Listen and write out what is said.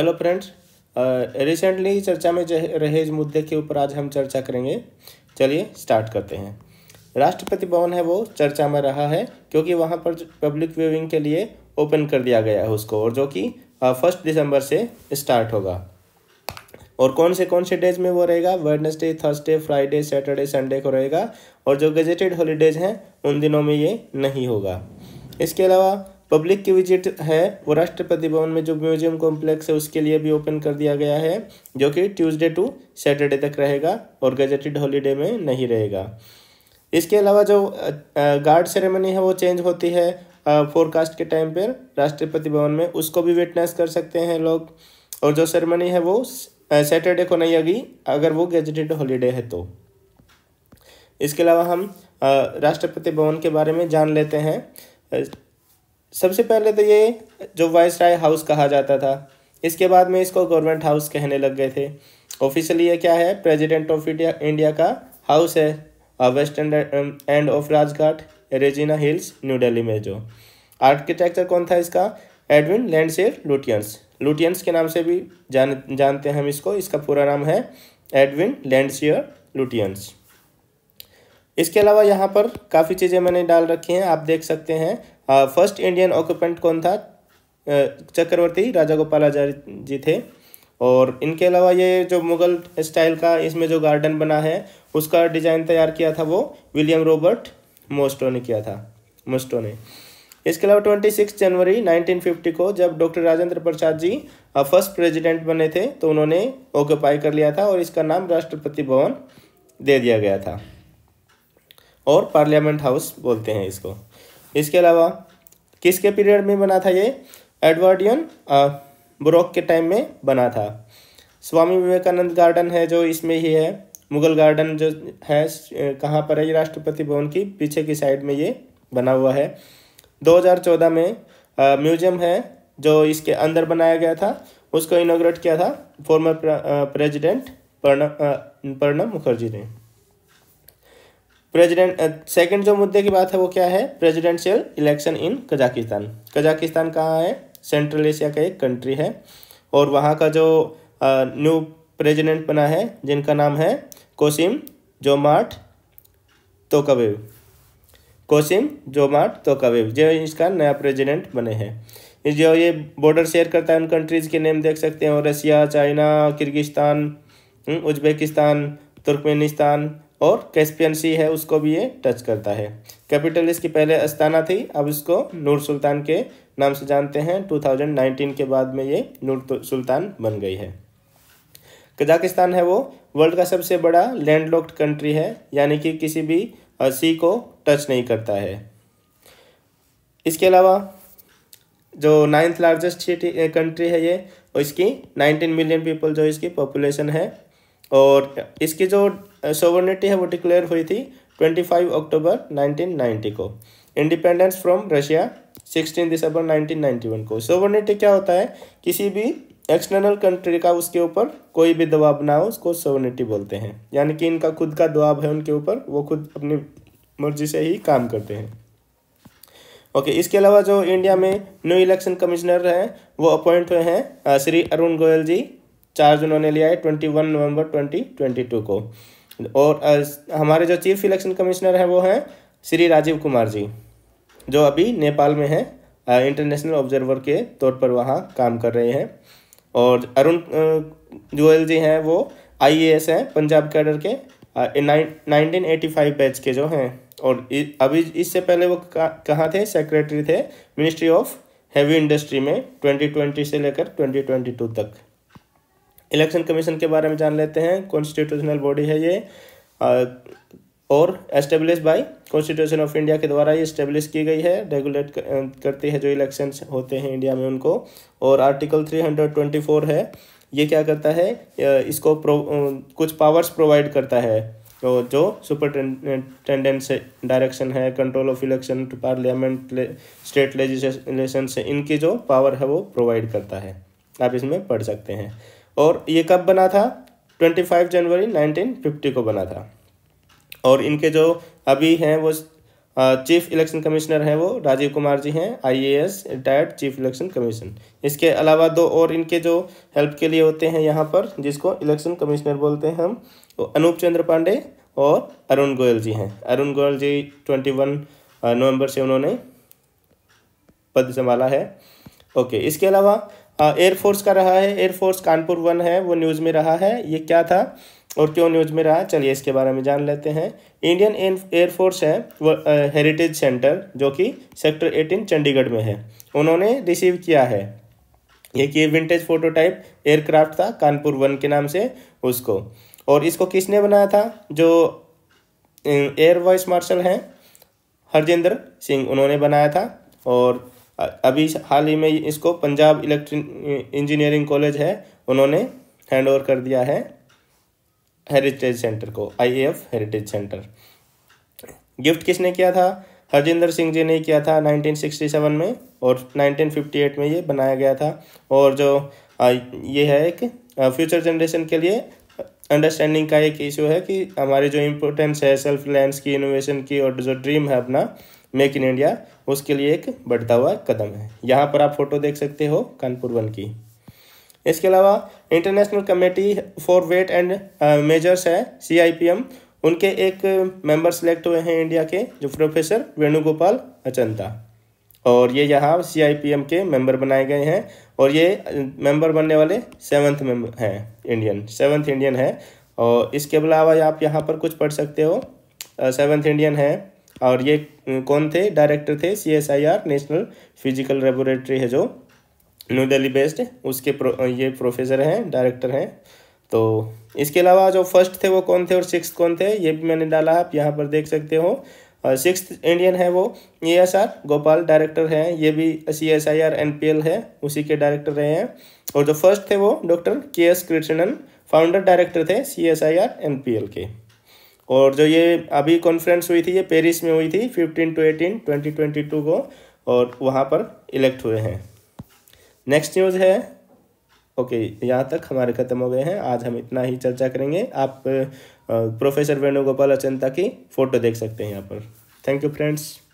hello friends recently चर्चा में रहेज मुद्दे के ऊपर आज हम चर्चा करेंगे चलिए स्टार्ट करते हैं राष्ट्रपति भवन है वो चर्चा में रहा है क्योंकि वहाँ पर पब्लिक व्यूइंग के लिए ओपन कर दिया गया है उसको और जो कि फर्स्ट uh, दिसंबर से स्टार्ट होगा और कौन से कौन से डेज में वो रहेगा Wednesday Thursday Friday Saturday Sunday को रहेगा और जो गजेटेड हॉलीडेज हैं उन दिनों में ये नहीं होगा इसके अलावा पब्लिक की विजिट है वो राष्ट्रपति भवन में जो म्यूजियम कॉम्प्लेक्स है उसके लिए भी ओपन कर दिया गया है जो कि ट्यूसडे टू सैटरडे तक रहेगा और गजेटेड हॉलीडे में नहीं रहेगा इसके अलावा जो गार्ड सेरेमनी है वो चेंज होती है फोरकास्ट के टाइम पर राष्ट्रपति भवन में उसको भी विटनेस कर सकते हैं लोग और जो सेरेमनी है वो सैटरडे को नहीं आगी अगर वो गजेटेड हॉलीडे है तो इसके अलावा हम राष्ट्रपति भवन के बारे में जान लेते हैं सबसे पहले तो ये जो वाइस राय हाउस कहा जाता था इसके बाद में इसको गवर्नमेंट हाउस कहने लग गए थे ऑफिशियली ये क्या है प्रेसिडेंट ऑफ इंडिया इंडिया का हाउस है western end of Rajghat Raisina Hills new Delhi में जो आर्किटेक्चर कौन था इसका एडविन लैंडसेर लुटियंस लुटियंस के नाम से भी जान जानते हैं हम इसको इसका पूरा नाम है एडविन लैंडसियर लुटियंस इसके अलावा यहाँ पर काफ़ी चीज़ें मैंने डाल रखी हैं आप देख सकते हैं फर्स्ट इंडियन ऑक्यूपेंट कौन था चक्रवर्ती राजा गोपालाचार्य जी थे और इनके अलावा ये जो मुगल स्टाइल का इसमें जो गार्डन बना है उसका डिज़ाइन तैयार किया था वो विलियम रॉबर्ट मोस्टो ने किया था मोस्टो ने इसके अलावा ट्वेंटी सिक्स जनवरी नाइनटीन फिफ्टी को जब doctor Rajendra Prasad ji first president बने थे तो उन्होंने ऑक्यूपाई कर लिया था और इसका नाम राष्ट्रपति भवन दे दिया गया था और पार्लियामेंट हाउस बोलते हैं इसको इसके अलावा किसके पीरियड में बना था ये एडवर्डियन ब्रॉक के टाइम में बना था स्वामी विवेकानंद गार्डन है जो इसमें ही है मुगल गार्डन जो है कहाँ पर है ये राष्ट्रपति भवन की पीछे की साइड में ये बना हुआ है 2014 में म्यूजियम है जो इसके अंदर बनाया गया था उसको इनोग्रेट किया था फॉर्मर प्रेजिडेंट प्रणब प्रणब मुखर्जी ने प्रेसिडेंट सेकंड uh, जो मुद्दे की बात है वो क्या है presidential election in Kazakhstan Kazakhstan कहाँ है सेंट्रल एशिया का एक कंट्री है और वहाँ का जो न्यू uh, प्रेसिडेंट बना है जिनका नाम है कोसिम जोमाट तोकावेव कोसिम जोमाट तोकावेव जो इसका नया प्रेसिडेंट बने हैं जो ये बॉर्डर शेयर करता है उन कंट्रीज़ के नेम देख सकते हैं Russia China Kyrgyzstan Uzbekistan Turkmenistan और कैस्पियन सी है उसको भी ये टच करता है कैपिटल इसकी पहले अस्ताना थी अब इसको नूर सुल्तान के नाम से जानते हैं 2019 के बाद में ये नूर तो- सुल्तान बन गई है कजाकिस्तान है वो वर्ल्ड का सबसे बड़ा लैंडलॉक्ड कंट्री है यानी कि किसी भी सी को टच नहीं करता है इसके अलावा जो नाइन्थ लार्जेस्ट सिटी कंट्री है ये और इसकी 19 मिलियन पीपल जो इसकी पॉपुलेशन है और इसकी जो सोवर्निटी है वो डिक्लेयर हुई थी 25 अक्टूबर 1990 को इंडिपेंडेंस फ्रॉम रशिया 16 दिसंबर 1991 को सोवर्निटी क्या होता है किसी भी एक्सटर्नल कंट्री का उसके ऊपर कोई भी दबाव ना हो उसको सोवर्निटी बोलते हैं यानी कि इनका खुद का दबाव है उनके ऊपर वो खुद अपनी मर्जी से ही काम करते हैं ओके इसके अलावा जो इंडिया में न्यू इलेक्शन कमिश्नर हैं वो अपॉइंट हुए हैं श्री अरुण गोयल जी चार्ज उन्होंने लिया है ट्वेंटी वन नवम्बर ट्वेंटी ट्वेंटी टू को और हमारे जो चीफ इलेक्शन कमिश्नर हैं वो हैं श्री राजीव कुमार जी जो अभी नेपाल में हैं इंटरनेशनल ऑब्जर्वर के तौर पर वहाँ काम कर रहे हैं और अरुण गोयल जी हैं वो आई हैं पंजाब कैडर के नाइनटीन एटी फाइव बैच के जो हैं और अभी इससे पहले वो कहाँ थे सेक्रेटरी थे मिनिस्ट्री ऑफ हैवी इंडस्ट्री में ट्वेंटी ट्वेंटी से लेकर ट्वेंटी ट्वेंटी टू तक इलेक्शन कमीशन के बारे में जान लेते हैं कॉन्स्टिट्यूशनल बॉडी है ये और establish by constitution of India के द्वारा ये इस्टेब्लिश की गई है रेगुलेट करती है जो इलेक्शन होते हैं इंडिया में उनको और article three hundred twenty four है ये क्या करता है इसको प्रो कुछ पावर्स प्रोवाइड करता है तो जो सुपरटेंडेंट से डायरेक्शन है control of election parliament state legislation से इनकी जो पावर है वो प्रोवाइड करता है आप इसमें पढ़ सकते हैं और ये कब बना था 25 जनवरी 1950 को बना था और इनके जो अभी हैं वो चीफ इलेक्शन कमिश्नर हैं वो राजीव कुमार जी हैं IAS retired chief election commission इसके अलावा दो और इनके जो हेल्प के लिए होते हैं यहाँ पर जिसको इलेक्शन कमिश्नर बोलते हैं हम वो अनूप चंद्र पांडे और अरुण गोयल जी हैं अरुण गोयल जी ट्वेंटी वन नवम्बर से उन्होंने पद संभाला है ओके इसके अलावा एयरफोर्स का रहा है एयरफोर्स कानपुर वन है वो न्यूज़ में रहा है ये क्या था और क्यों न्यूज़ में रहा चलिए इसके बारे में जान लेते हैं इंडियन एयरफोर्स है वो हेरिटेज सेंटर जो कि सेक्टर एटीन चंडीगढ़ में है उन्होंने रिसीव किया है एक ये विंटेज फोटोटाइप एयरक्राफ्ट था कानपुर वन के नाम से उसको और इसको किसने बनाया था जो एयर वाइस मार्शल हैं हरजिंदर सिंह उन्होंने बनाया था और अभी हाल ही में इसको पंजाब इलेक्ट्रिक इंजीनियरिंग कॉलेज है उन्होंने हैंड ओवर कर दिया है हेरिटेज सेंटर को आईएएफ हेरिटेज सेंटर गिफ्ट किसने किया था हरजिंदर सिंह जी ने किया था 1967 में और 1958 में ये बनाया गया था और जो ये है एक फ्यूचर जनरेशन के लिए अंडरस्टैंडिंग का एक इशू है कि हमारी जो इम्पोर्टेंस है सेल्फ रिलायंस की इनोवेशन की और जो ड्रीम है अपना मेक इन इंडिया उसके लिए एक बढ़ता हुआ कदम है यहाँ पर आप फोटो देख सकते हो कानपुर वन की इसके अलावा international committee for weight and measures है सीआईपीएम उनके एक मेंबर सेलेक्ट हुए हैं इंडिया के जो प्रोफेसर वेणुगोपाल अचंता और ये यहाँ सी के मेंबर बनाए गए हैं और ये मेंबर बनने वाले सेवन्थ मेंबर हैं इंडियन सेवन्थ इंडियन है और इसके अलावा आप यहाँ पर कुछ पढ़ सकते हो सेवन्थ इंडियन है और ये कौन थे डायरेक्टर थे C S I R national physical laboratory है जो न्यू दिल्ली बेस्ड उसके प्रो, ये प्रोफेसर हैं डायरेक्टर हैं तो इसके अलावा जो फर्स्ट थे वो कौन थे और सिक्स कौन थे ये भी मैंने डाला आप यहाँ पर देख सकते हो सिक्स इंडियन है वो A S R Gopal director हैं ये भी C S I R N P L है उसी के डायरेक्टर रहे हैं और जो फर्स्ट थे वो डॉक्टर के एस कृष्णन फाउंडर डायरेक्टर थे C S I R N P L के और जो ये अभी कॉन्फ्रेंस हुई थी ये पेरिस में हुई थी fifteen to eighteen twenty twenty two को और वहाँ पर इलेक्ट हुए हैं नेक्स्ट न्यूज़ है ओके यहाँ तक हमारे ख़त्म हो गए हैं आज हम इतना ही चर्चा करेंगे आप प्रोफेसर वेणुगोपाल अचंता की फ़ोटो देख सकते हैं यहाँ पर थैंक यू फ्रेंड्स